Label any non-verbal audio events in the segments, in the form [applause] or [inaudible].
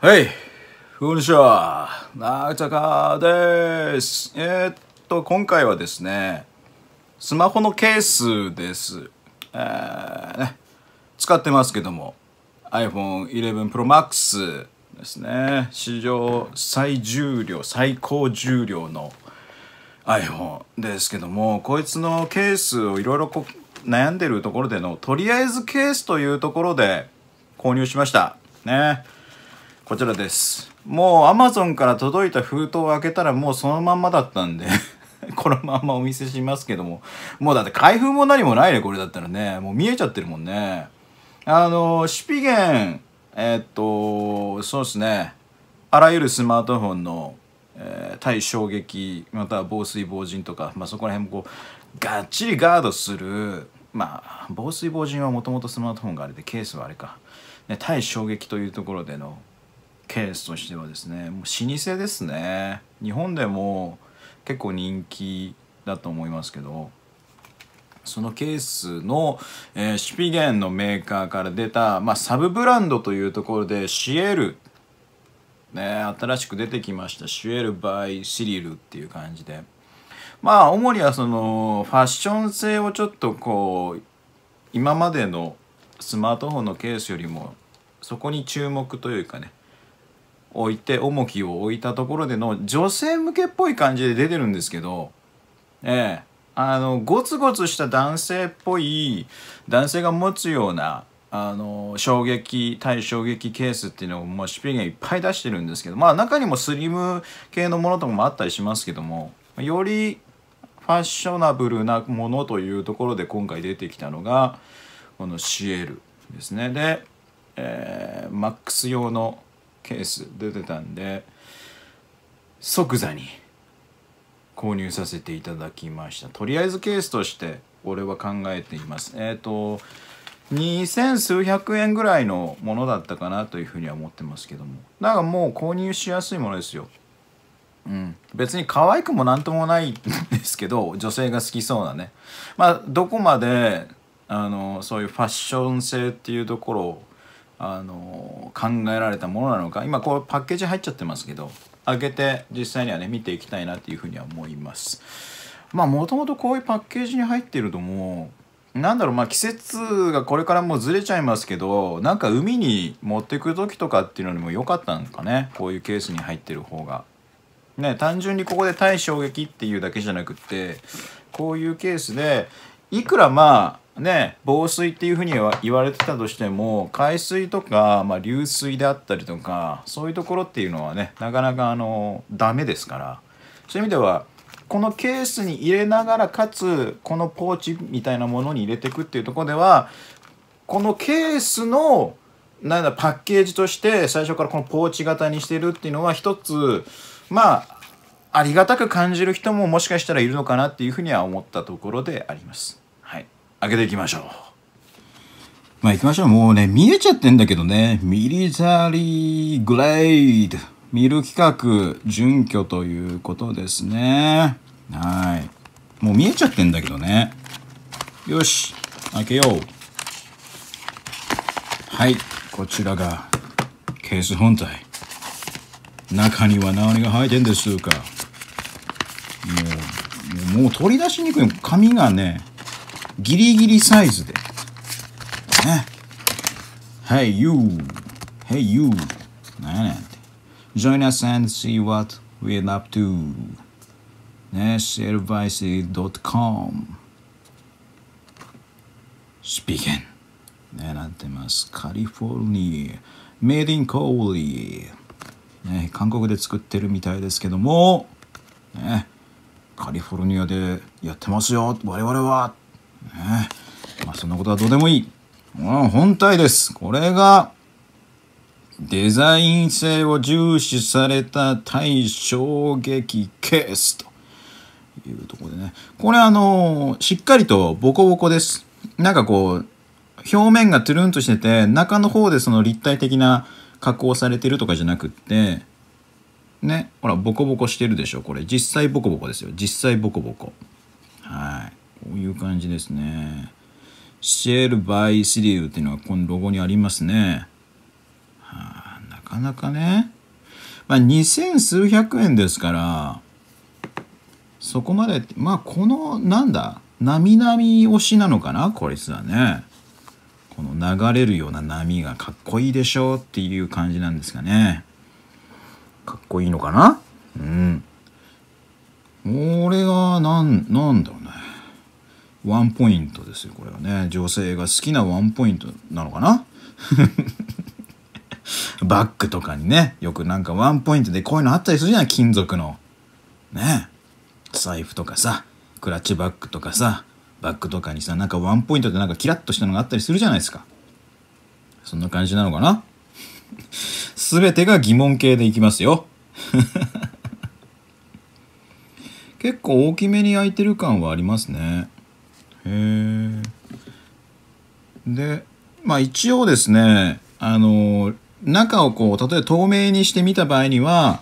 はい、こんにちは、なゃかです。えー、っと、今回はですね、スマホのケースです。えー、ね、使ってますけども、iPhone 11 Pro Max ですね、史上最重量、最高重量の iPhone ですけども、こいつのケースをいろいろ悩んでるところでの、とりあえずケースというところで購入しました。ね。こちらです。もう Amazon から届いた封筒を開けたらもうそのまんまだったんで [laughs] このまんまお見せしますけども。もうだって開封も何もないね、これだったらね。もう見えちゃってるもんね。あの、シピゲン、えー、っと、そうですね。あらゆるスマートフォンの、えー、対衝撃、または防水防塵とか、まあ、そこら辺もこう、がっちりガードする、まあ、防水防塵はもともとスマートフォンがあれで、ケースはあれか。対衝撃というところでのケースとしてはですねもう老舗ですね日本でも結構人気だと思いますけどそのケースの、えー、シピゲンのメーカーから出た、まあ、サブブランドというところでシエル、ね、新しく出てきましたシエル by シリルっていう感じでまあ主にはそのファッション性をちょっとこう今までのスマートフォンのケースよりもそこに注目というかね置いて重きを置いたところでの女性向けっぽい感じで出てるんですけどええあのゴツゴツした男性っぽい男性が持つようなあの衝撃対衝撃ケースっていうのをもうシピゲンいっぱい出してるんですけどまあ中にもスリム系のものとかもあったりしますけどもよりファッショナブルなものというところで今回出てきたのがこのシエルですねで、えー、マックス用のケース出てたんで即座に購入させていただきましたとりあえずケースとして俺は考えていますえっ、ー、と2000数百円ぐらいのものだったかなというふうには思ってますけどもだからもう購入しやすいものですようん、別に可愛くも何ともないんですけど女性が好きそうなねまあどこまであのそういうファッション性っていうところをあの考えられたものなのか今こうパッケージ入っちゃってますけど開けて実際にはね見ていきたいなっていうふうには思いますまあもともとこういうパッケージに入ってるともうなんだろうまあ季節がこれからもうずれちゃいますけどなんか海に持ってく時とかっていうのにも良かったんですかねこういうケースに入ってる方がね単純にここで対衝撃っていうだけじゃなくってこういうケースでいくらまあね防水っていうふうに言われてたとしても海水とか、まあ、流水であったりとかそういうところっていうのはねなかなかあのダメですからそういう意味ではこのケースに入れながらかつこのポーチみたいなものに入れていくっていうとこではこのケースのなんだパッケージとして最初からこのポーチ型にしてるっていうのは一つまあありがたく感じる人ももしかしたらいるのかなっていうふうには思ったところであります。開けていきましょう。まあ行きましょう。もうね、見えちゃってんだけどね。ミリザリーグレード。見る企画、準拠ということですね。はい。もう見えちゃってんだけどね。よし。開けよう。はい。こちらが、ケース本体。中には何が入ってんですか。もう、もう取り出しにくい。紙がね、ギリギリサイズで。ね。Hey you!Hey you! なんやねんって。Join us and see what we're up to. ね、s e r v i c e c o m Speaking ね、なってます。カリフォルニア。Made in Cali ね、韓国で作ってるみたいですけども、ね、カリフォルニアでやってますよ、我々はねまあ、そんなことはどうでもいい。本体です。これが、デザイン性を重視された対衝撃ケースというところでね。これあの、しっかりとボコボコです。なんかこう、表面がトゥルンとしてて、中の方でその立体的な加工されてるとかじゃなくって、ね、ほら、ボコボコしてるでしょ。これ、実際ボコボコですよ。実際ボコボコ。はい。こういう感じですね。シェルバイシリウっていうのはこのロゴにありますね。はあ、なかなかね。まあ、二千数百円ですから、そこまで、まあ、この、なんだ、なみなみ推しなのかなこいつはね。この流れるような波がかっこいいでしょっていう感じなんですかね。かっこいいのかなうん。俺が、なん、なんだろうね。ワンポイントですよ、これはね。女性が好きなワンポイントなのかな [laughs] バッグとかにね、よくなんかワンポイントでこういうのあったりするじゃない金属の。ね財布とかさ、クラッチバッグとかさ、バッグとかにさ、なんかワンポイントでなんかキラッとしたのがあったりするじゃないですか。そんな感じなのかなすべてが疑問形でいきますよ。[laughs] 結構大きめに焼いてる感はありますね。でまあ一応ですねあの中をこう例えば透明にしてみた場合には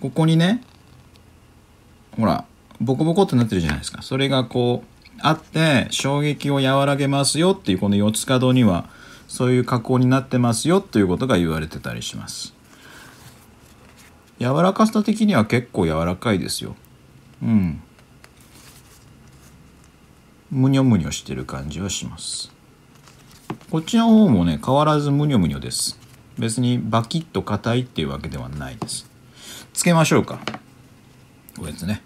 ここにねほらボコボコってなってるじゃないですかそれがこうあって衝撃を和らげますよっていうこの四つ角にはそういう加工になってますよということが言われてたりします柔らかさ的には結構柔らかいですようんむにょむにょしてる感じはしますこっちの方もね変わらずむにょむにょです別にバキッと硬いっていうわけではないですつけましょうかこれですね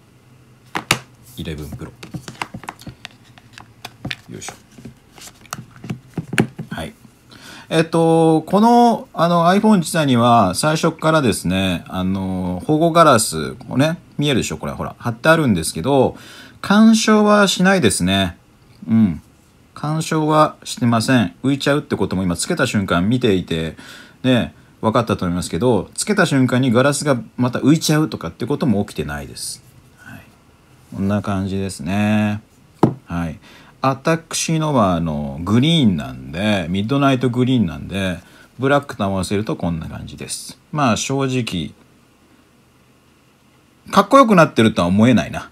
11プロよいしょはいえっとこのあの iPhone 自体には最初からですねあの保護ガラスこね見えるでしょこれほら貼ってあるんですけど干渉はしないですね。うん。干渉はしてません。浮いちゃうってことも今つけた瞬間見ていて、ね、分かったと思いますけど、つけた瞬間にガラスがまた浮いちゃうとかってことも起きてないです。はい、こんな感じですね。はい。私のはあのグリーンなんで、ミッドナイトグリーンなんで、ブラックと合わせるとこんな感じです。まあ正直、かっこよくなってるとは思えないな。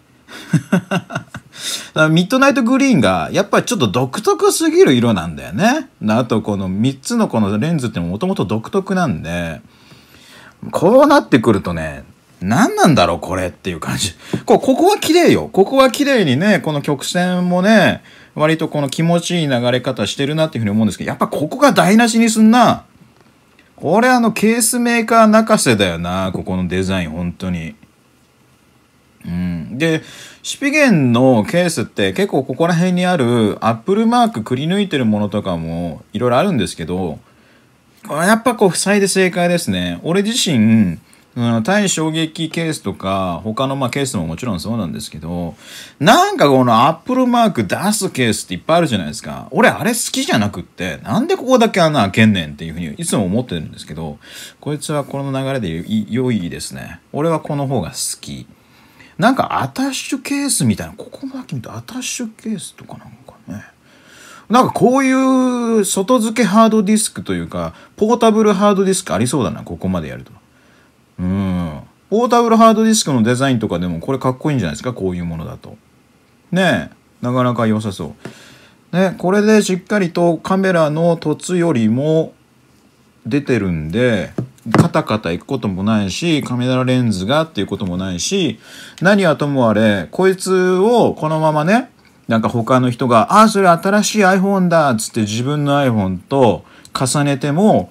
[laughs] ミッドナイトグリーンがやっぱりちょっと独特すぎる色なんだよね。あとこの3つのこのレンズってもともと独特なんで、こうなってくるとね、何なんだろうこれっていう感じ。ここは綺麗よ。ここは綺麗にね、この曲線もね、割とこの気持ちいい流れ方してるなっていうふうに思うんですけど、やっぱここが台無しにすんな。これあのケースメーカー泣かせだよな、ここのデザイン、本当に。うん、でシピゲンのケースって結構ここら辺にあるアップルマークくり抜いてるものとかもいろいろあるんですけどやっぱこう塞いで正解ですね俺自身対衝撃ケースとか他のまあケースももちろんそうなんですけどなんかこのアップルマーク出すケースっていっぱいあるじゃないですか俺あれ好きじゃなくってなんでここだけ穴開けんねんっていうふうにいつも思ってるんですけどこいつはこの流れで良いですね俺はこの方が好きなんかアタッシュケースみたいな、ここも秋見たアタッシュケースとかなんかね。なんかこういう外付けハードディスクというか、ポータブルハードディスクありそうだな、ここまでやると。うん。ポータブルハードディスクのデザインとかでもこれかっこいいんじゃないですか、こういうものだと。ねえ、なかなか良さそう。ね、これでしっかりとカメラの凸よりも出てるんで、カタカタ行くこともないし、カメラレンズがっていうこともないし、何はともあれ、こいつをこのままね、なんか他の人が、ああ、それ新しい iPhone だっつって自分の iPhone と重ねても、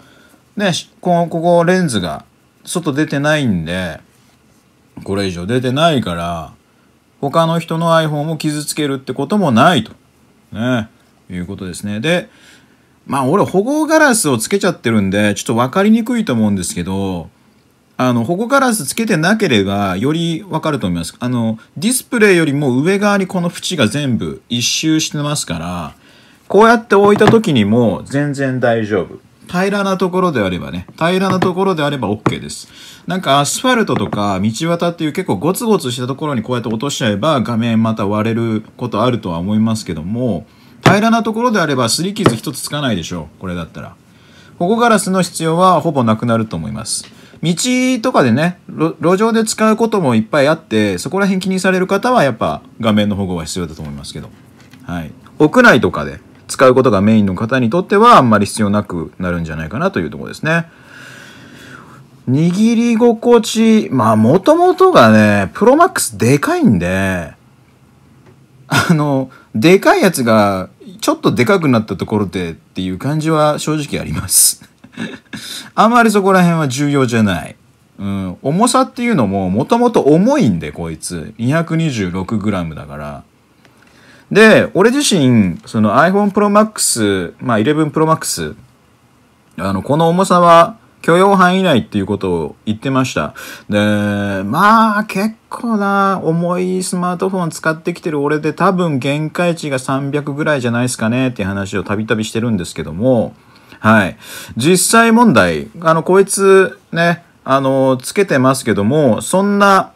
ね、こここレンズが外出てないんで、これ以上出てないから、他の人の iPhone を傷つけるってこともないと。ね。いうことですね。で、まあ俺保護ガラスをつけちゃってるんでちょっと分かりにくいと思うんですけどあの保護ガラスつけてなければより分かると思います。あのディスプレイよりも上側にこの縁が全部一周してますからこうやって置いた時にも全然大丈夫。平らなところであればね、平らなところであれば OK です。なんかアスファルトとか道端っていう結構ゴツゴツしたところにこうやって落としちゃえば画面また割れることあるとは思いますけども、平らなところであれば擦り傷一つつかないでしょう。これだったら。保護ガラスの必要はほぼなくなると思います。道とかでね、路上で使うこともいっぱいあって、そこら辺気にされる方はやっぱ画面の保護は必要だと思いますけど。はい。屋内とかで使うことがメインの方にとってはあんまり必要なくなるんじゃないかなというとこですね。握り心地、まあもともとがね、プロマックスでかいんで、あの、でかいやつがちょっとでかくなったところでっていう感じは正直あります [laughs] あまりそこら辺は重要じゃない。うん、重さっていうのももともと重いんでこいつ 226g だからで俺自身その iPhone Pro Max まあ11 Pro Max あのこの重さは許容範囲内っていうことを言ってました。で、まあ結構な重いスマートフォン使ってきてる俺で多分限界値が300ぐらいじゃないですかねっていう話をたびたびしてるんですけども、はい。実際問題、あの、こいつね、あの、つけてますけども、そんな、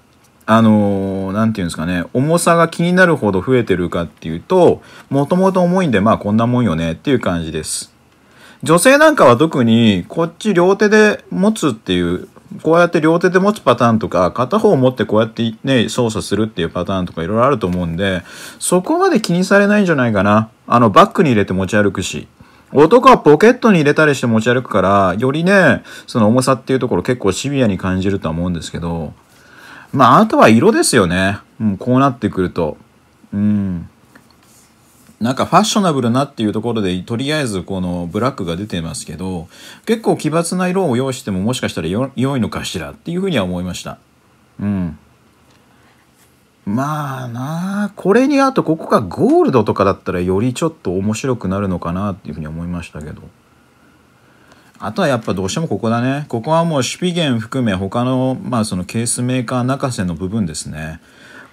あのなんていうんですかね、重さが気になるほど増えてるかっていうと、もともと重いんで、まあこんなもんよねっていう感じです。女性なんかは特にこっち両手で持つっていうこうやって両手で持つパターンとか、片方を持ってこうやってね、操作するっていうパターンとかいろいろあると思うんで、そこまで気にされないんじゃないかな。あの、バッグに入れて持ち歩くし。男はポケットに入れたりして持ち歩くから、よりね、その重さっていうところ結構シビアに感じるとは思うんですけど、まあ、あとは色ですよね。うん、こうなってくると。うん。なんかファッショナブルなっていうところでとりあえずこのブラックが出てますけど結構奇抜な色を用意してももしかしたらよ良いのかしらっていうふうには思いましたうんまあなあこれにあとここがゴールドとかだったらよりちょっと面白くなるのかなっていうふうに思いましたけどあとはやっぱどうしてもここだねここはもうシュピゲン含め他のまあそのケースメーカー泣かせの部分ですね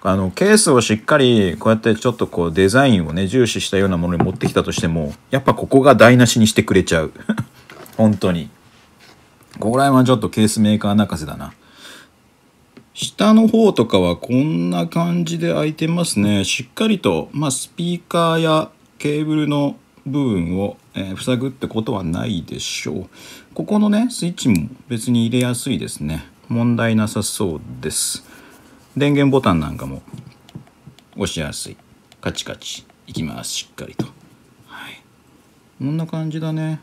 あのケースをしっかりこうやってちょっとこうデザインをね重視したようなものに持ってきたとしてもやっぱここが台無しにしてくれちゃう [laughs] 本当にここら辺はちょっとケースメーカー泣かせだな下の方とかはこんな感じで開いてますねしっかりと、まあ、スピーカーやケーブルの部分を、えー、塞ぐってことはないでしょうここのねスイッチも別に入れやすいですね問題なさそうです電源ボタンなんかも押しやすいカチカチいきますしっかりとはいこんな感じだね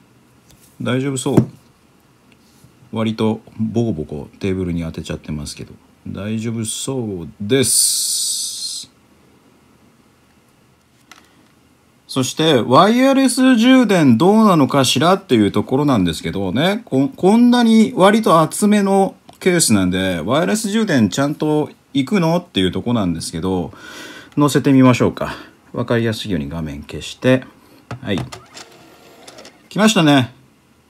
大丈夫そう割とボコボコテーブルに当てちゃってますけど大丈夫そうですそしてワイヤレス充電どうなのかしらっていうところなんですけどねこんなに割と厚めのケースなんでワイヤレス充電ちゃんと行くのっていうとこなんですけど、載せてみましょうか。わかりやすいように画面消して。はい。来ましたね。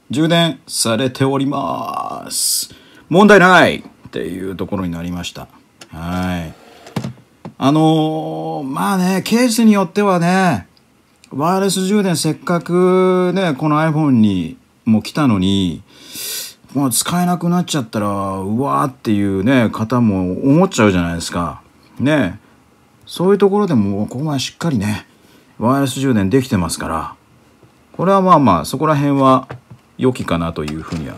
充電されております。問題ないっていうところになりました。はい。あのー、まあね、ケースによってはね、ワイヤレス充電せっかくね、この iPhone にも来たのに、まあ、使えなくなっちゃったらうわーっていうね方も思っちゃうじゃないですかねそういうところでもここまでしっかりねワイヤレス充電できてますからこれはまあまあそこら辺は良きかなというふうには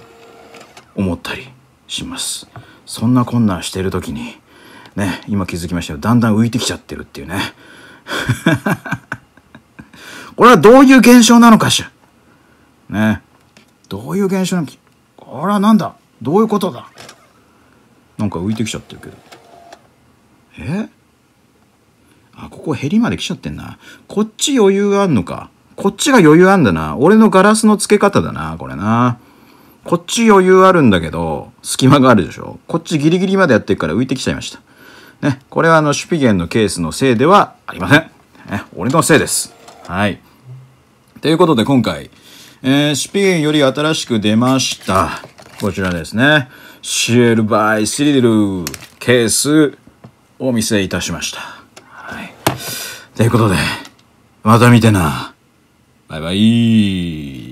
思ったりしますそんな困難してる時にね今気づきましたよだんだん浮いてきちゃってるっていうね [laughs] これはどういう現象なのかしらねどういう現象なのかあらなんだどういうことだなんか浮いてきちゃってるけどえあここヘりまで来ちゃってんなこっち余裕あんのかこっちが余裕あんだな俺のガラスの付け方だなこれなこっち余裕あるんだけど隙間があるでしょこっちギリギリまでやってるから浮いてきちゃいましたねこれはあのシュピゲンのケースのせいではありません、ね、俺のせいですはいということで今回えー、シピゲンより新しく出ました。こちらですね。シエルバイシリルケースお見せいたしました。はい。ということで、また見てな。バイバイ。